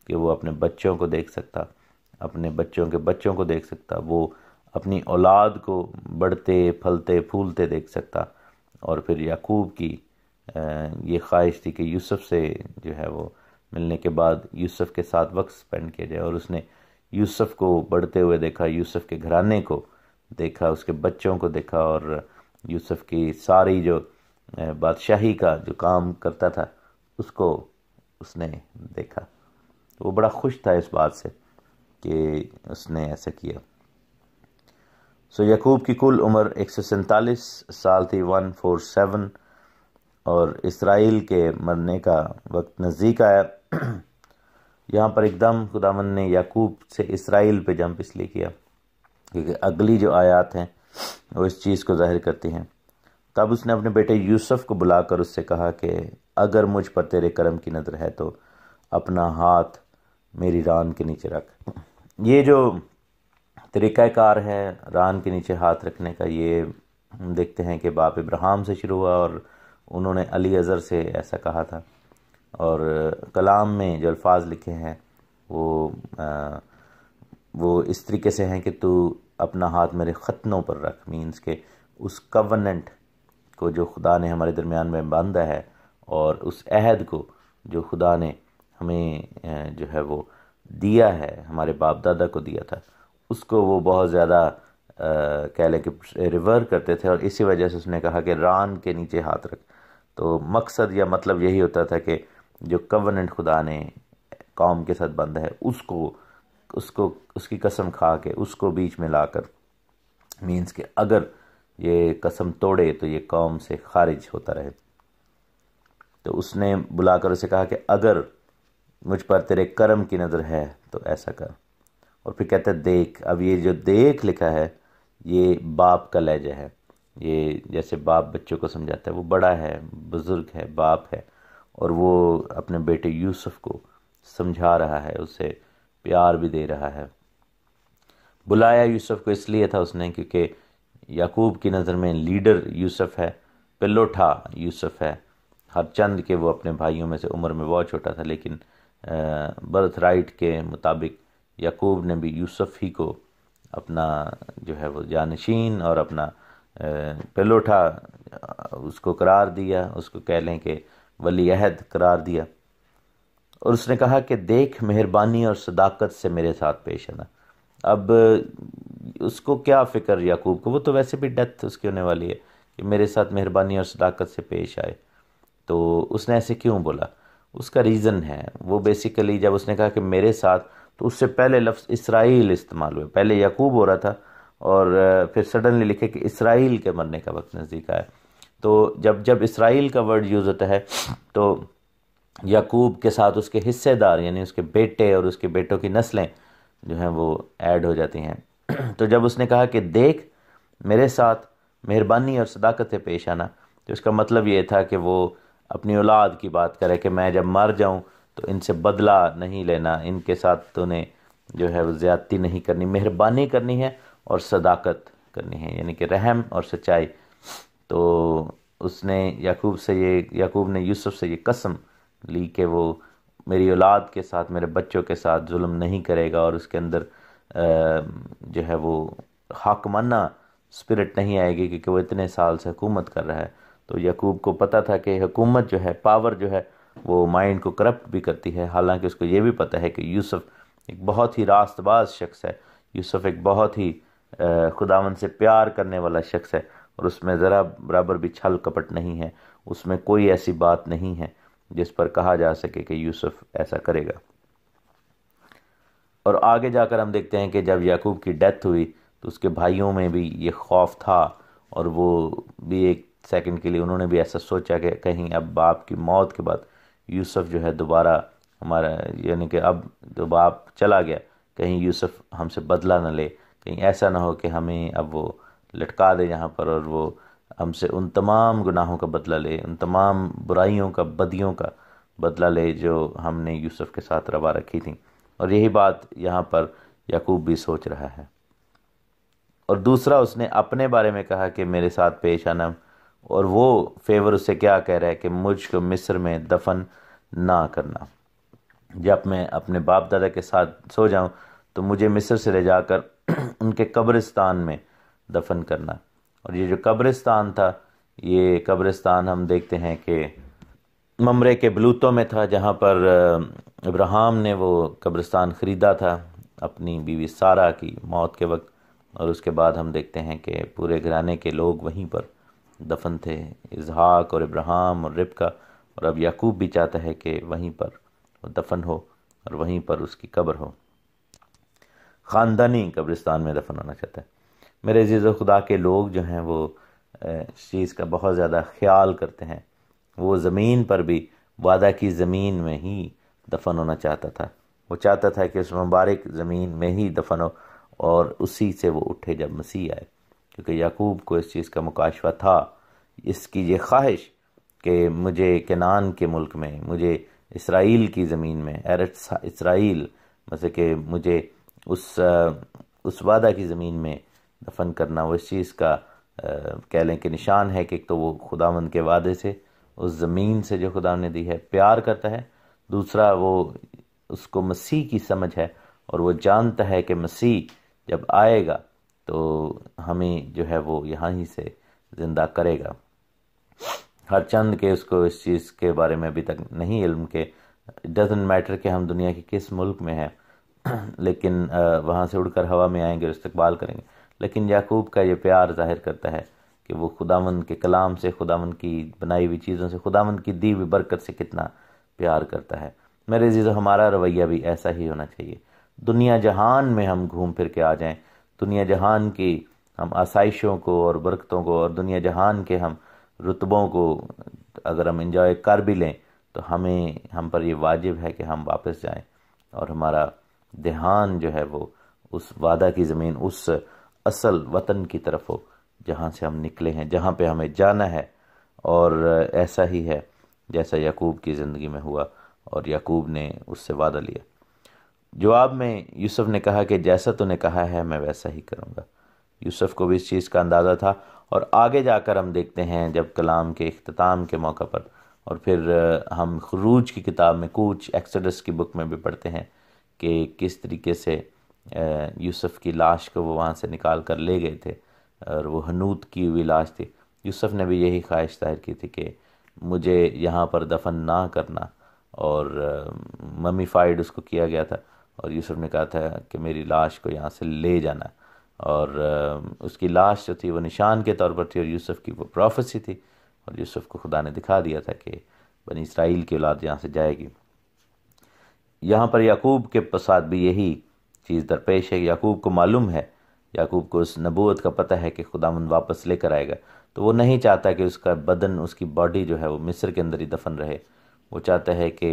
कि वो अपने बच्चों को देख सकता अपने बच्चों के बच्चों को देख सकता वो अपनी औलाद को बढ़ते फलते फूलते देख सकता और फिर याकूब की ये ख्वाहिश थी कि यूसुफ से जो है वो मिलने के बाद यूसुफ के साथ वक्त स्पेंड किया जाए और उसने यूसुफ को बढ़ते हुए देखा यूसुफ के घराने को देखा उसके बच्चों को देखा और यूसुफ की सारी जो बादशाही का जो काम करता था उसको उसने देखा तो वो बड़ा खुश था इस बात से कि उसने ऐसा किया सो यकूब की कुल उम्र एक सौ सैंतालीस साल थी वन फोर सेवन और इसराइल के मरने का वक्त नज़दीक आया यहाँ पर एकदम खुदावन ने याकूब से इसराइल पे जंप इसलिए किया क्योंकि अगली जो आयात हैं वो इस चीज़ को जाहिर करती हैं तब उसने अपने बेटे यूसुफ को बुलाकर उससे कहा कि अगर मुझ पर तेरे कर्म की नज़र है तो अपना हाथ मेरी रान के नीचे रख ये जो तरीक़ाकार है रान के नीचे हाथ रखने का ये हम देखते हैं कि बाप इब्राहिम से शुरू हुआ और उन्होंने अली अज़र से ऐसा कहा था और कलाम में जो अल्फाज लिखे हैं वो आ, वो इस तरीके से हैं कि तू अपना हाथ मेरे ख़तनों पर रख मीन्स के उस कवनेंट को जो खुदा ने हमारे दरमियान में बांधा है और उस अहद को जो खुदा ने हमें जो है वो दिया है हमारे बाप दादा को दिया था उसको वो बहुत ज़्यादा कह लें कि रिवर करते थे और इसी वजह से उसने कहा कि रान के नीचे हाथ रख तो मकसद या मतलब यही होता था कि जो कवनेंट खुदा ने कौम के साथ बंद है उसको उसको उसकी कसम खा के उसको बीच में लाकर मीन्स के अगर ये कसम तोड़े तो ये कौम से खारिज होता रहे तो उसने बुलाकर उसे कहा कि अगर मुझ पर तेरे कर्म की नज़र है तो ऐसा कर और फिर कहता है देख अब ये जो देख लिखा है ये बाप का लहजा है ये जैसे बाप बच्चों को समझाता है वो बड़ा है बुज़ुर्ग है बाप है और वो अपने बेटे यूसुफ को समझा रहा है उसे प्यार भी दे रहा है बुलाया यूसुफ को इसलिए था उसने क्योंकि याकूब की नज़र में लीडर यूसुफ है पिल्लोठा यूसुफ है हर चंद के वो अपने भाइयों में से उम्र में बहुत छोटा था लेकिन बर्थ राइट के मुताबिक याकूब ने भी यूसुफ ही को अपना जो है वो जानशीन और अपना पेलोठा उसको करार दिया उसको कह लें कि वली अहद करार दिया और उसने कहा कि देख मेहरबानी और सदाकत से मेरे साथ पेश आना अब उसको क्या फ़िक्र याकूब को वो तो वैसे भी डेथ उसकी होने वाली है कि मेरे साथ मेहरबानी और सदाकत से पेश आए तो उसने ऐसे क्यों बोला उसका रीज़न है वो बेसिकली जब उसने कहा कि मेरे साथ तो उससे पहले लफ्ज़ इसराइल इस्तेमाल हुए पहले यकूब हो रहा था और फिर सडनली लिखे कि इसराइल के मरने का वक्त नज़दीक आया तो जब जब इसराइल का वर्ड यूज़ होता है तो यकूब के साथ उसके हिस्सेदार यानी उसके बेटे और उसके बेटों की नस्लें जो हैं वो ऐड हो जाती हैं तो जब उसने कहा कि देख मेरे साथ मेहरबानी और सदाकत पेश आना तो इसका मतलब ये था कि वो अपनी औलाद की बात करे कि मैं जब मर जाऊँ तो इनसे बदला नहीं लेना इनके साथ तूने जो है वो ज़्यादती नहीं करनी मेहरबानी करनी है और सदाकत करनी है यानी कि रहम और सच्चाई तो उसने याकूब से ये याकूब ने यूसुफ से ये कसम ली कि वो मेरी औलाद के साथ मेरे बच्चों के साथ जुल्म नहीं करेगा और उसके अंदर जो है वो हाकमाना स्पिरिट नहीं आएगी क्योंकि वो इतने साल से हुकूमत कर रहा है तो यकूब को पता था कि हुकूमत जो है पावर जो है वो माइंड को करप्ट भी करती है हालांकि उसको ये भी पता है कि यूसुफ एक बहुत ही रास्तबाज शख्स है यूसुफ एक बहुत ही खुदावन से प्यार करने वाला शख्स है और उसमें ज़रा बराबर भी छल कपट नहीं है उसमें कोई ऐसी बात नहीं है जिस पर कहा जा सके कि यूसुफ ऐसा करेगा और आगे जाकर हम देखते हैं कि जब याकूब की डेथ हुई तो उसके भाइयों में भी ये खौफ था और वो भी एक सेकंड के लिए उन्होंने भी ऐसा सोचा कि कहीं अब बाप की मौत के बाद यूसुफ जो है दोबारा हमारा यानी कि अब जो बाप चला गया कहीं यूसुफ हमसे बदला न ले कहीं ऐसा ना हो कि हमें अब वो लटका दे यहाँ पर और वो हमसे उन तमाम गुनाहों का बदला ले उन तमाम बुराइयों का बदियों का बदला ले जो हमने यूसुफ के साथ रवा रखी थी और यही बात यहाँ पर याकूब भी सोच रहा है और दूसरा उसने अपने बारे में कहा कि मेरे साथ पेश आना और वो फेवर उससे क्या कह रहा है कि मुझको मिस्र में दफन ना करना जब मैं अपने बाप दादा के साथ सो जाऊं तो मुझे मिस्र से ले जाकर उनके कब्रिस्तान में दफन करना और ये जो कब्रिस्तान था ये कब्रिस्तान हम देखते हैं कि ममरे के बलूतों में था जहाँ पर इब्राहिम ने वो कब्रिस्तान ख़रीदा था अपनी बीवी सारा की मौत के वक्त और उसके बाद हम देखते हैं कि पूरे घराने के लोग वहीं पर दफन थे इजहाक और इब्राहिम और रिबका और अब याकूब भी चाहता है कि वहीं पर वो दफन हो और वहीं पर उसकी कब्र हो ख़ानदानी कब्रिस्तान में दफन होना चाहता है मेरे अजीज़ खुदा के लोग जो हैं वो इस चीज़ का बहुत ज़्यादा ख्याल करते हैं वो ज़मीन पर भी वादा की ज़मीन में ही दफन होना चाहता था वो चाहता था कि उस मुबारक ज़मीन में ही दफन हो और उसी से वो उठे जब मसीह आए क्योंकि याकूब को इस चीज़ का मुकाशवा था इसकी ये ख्वाहिश कि मुझे कनान के मुल्क में मुझे इसराइल की ज़मीन में एरट्स इसराइल मतलब कि मुझे उस उस वादा की ज़मीन में दफन करना वो इस चीज़ का कह लें कि निशान है कि एक तो वो खुदावंद के वादे से उस ज़मीन से जो खुदा ने दी है प्यार करता है दूसरा वो उसको मसीह की समझ है और वो जानता है कि मसीह जब आएगा तो हमें जो है वो यहाँ ही से ज़िंदा करेगा हर चंद के उसको इस चीज़ के बारे में अभी तक नहीं इल्म के डजेंट मैटर कि हम दुनिया के किस मुल्क में हैं लेकिन वहाँ से उड़कर हवा में आएंगे और इस्तकबाल करेंगे लेकिन याकूब का ये प्यार जाहिर करता है कि वो खुदावन के कलाम से खुदावन की बनाई हुई चीज़ों से खुदावन की दी हुई बरकत से कितना प्यार करता है मेरे जीज़ो हमारा रवैया भी ऐसा ही होना चाहिए दुनिया जहान में हम घूम फिर के आ जाएं दुनिया जहान की हम आसाइशों को और बरकतों को और दुनिया जहान के हम रुतबों को अगर हम इंजॉय कर भी लें तो हमें हम पर ये वाजिब है कि हम वापस जाएं और हमारा ध्यान जो है वो उस वादा की ज़मीन उस असल वतन की तरफ हो जहाँ से हम निकले हैं जहाँ पे हमें जाना है और ऐसा ही है जैसा यकूब की ज़िंदगी में हुआ और यकूब ने उससे वादा लिया जवाब में यूसुफ ने कहा कि जैसा तूने कहा है मैं वैसा ही करूँगा यूसुफ को भी इस चीज़ का अंदाज़ा था और आगे जाकर हम देखते हैं जब कलाम के अख्ताम के मौके पर और फिर हम खरूज की किताब में कुछ एक्सडस की बुक में भी पढ़ते हैं कि किस तरीके से यूसुफ की लाश को वो वहाँ से निकाल कर ले गए थे और वो हनूत की हुई लाश थी यूसुफ ने भी यही ख्वाहिश जाहिर की थी कि मुझे यहाँ पर दफन ना करना और ममीफाइड उसको किया गया था और यूसुफ ने कहा था कि मेरी लाश को यहाँ से ले जाना और उसकी लाश जो थी वो निशान के तौर पर थी और यूसुफ की वो प्रोफेसी थी और यूसुफ को खुदा ने दिखा दिया था कि बनी इसराइल की औलाद यहाँ से जाएगी यहाँ पर याकूब के पसाद भी यही चीज़ दरपेश है याकूब को मालूम है याकूब को उस नबूत का पता है कि खुदामंद वापस लेकर आएगा तो वो नहीं चाहता कि उसका बदन उसकी बॉडी जो है वो मिस्र के अंदर ही दफन रहे वो चाहता है कि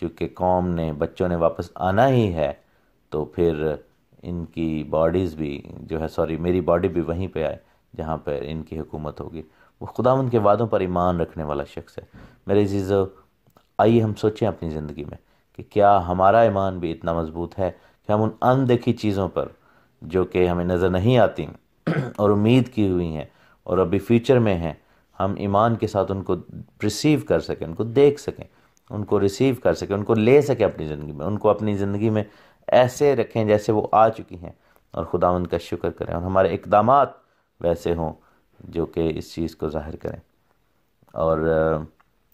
चूँकि कौम ने बच्चों ने वापस आना ही है तो फिर इनकी बॉडीज़ भी जो है सॉरी मेरी बॉडी भी वहीं पे आए जहाँ पर इनकी हुकूमत होगी वो खुदा उनके वादों पर ईमान रखने वाला शख्स है मेरे चीज़ों आइए हम सोचें अपनी ज़िंदगी में कि क्या हमारा ईमान भी इतना मज़बूत है कि हम उन अनदेखी चीज़ों पर जो कि हमें नज़र नहीं आती और उम्मीद की हुई हैं और अभी फ्यूचर में हैं हम ईमान के साथ उनको रिसीव कर सकें उनको देख सकें उनको रिसीव कर सके उनको ले सके अपनी ज़िंदगी में उनको अपनी ज़िंदगी में ऐसे रखें जैसे वो आ चुकी हैं और खुदा उनका शुक्र करें और हमारे इकदाम वैसे हों जो कि इस चीज़ को ज़ाहिर करें और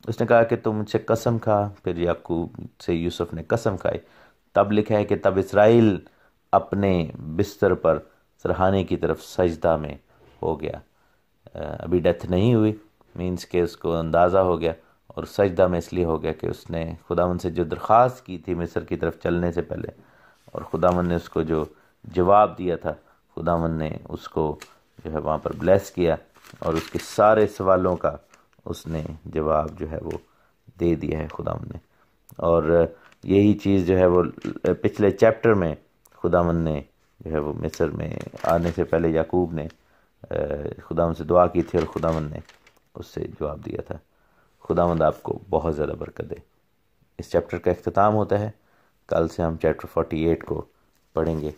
उसने कहा कि तुम मुझसे कसम खा फिर याकूब से यूसुफ ने कसम खाई तब लिखा है कि तब इसराइल अपने बिस्तर पर सरहाने की तरफ सजदा में हो गया अभी डेथ नहीं हुई मीन्स के उसको अंदाज़ा हो गया और सजदा में इसलिए हो गया कि उसने खुदावन से जो दरख्वास्त की थी मिस्र की तरफ चलने से पहले और खुदावन ने उसको जो जवाब दिया था खुदावन ने उसको जो है वहाँ पर ब्लेस किया और उसके सारे सवालों का उसने जवाब जो है वो दे दिया है खुदावन ने और यही चीज़ जो है वो पिछले चैप्टर में खुदावन ने जो है वो मिस्र में आने से पहले याकूब ने खुदावन से दुआ की थी और खुदावन ने उससे जवाब दिया था खुदावंद आपको बहुत ज़्यादा बरकत दे इस चैप्टर का अख्ताम होता है कल से हम चैप्टर फोर्टी एट को पढ़ेंगे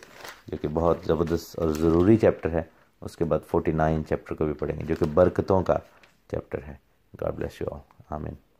जो कि बहुत ज़बरदस्त और ज़रूरी चैप्टर है उसके बाद फोर्टी नाइन चैप्टर को भी पढ़ेंगे जो कि बरकतों का चैप्टर है गॉड ब्लेस यू ऑल आमिन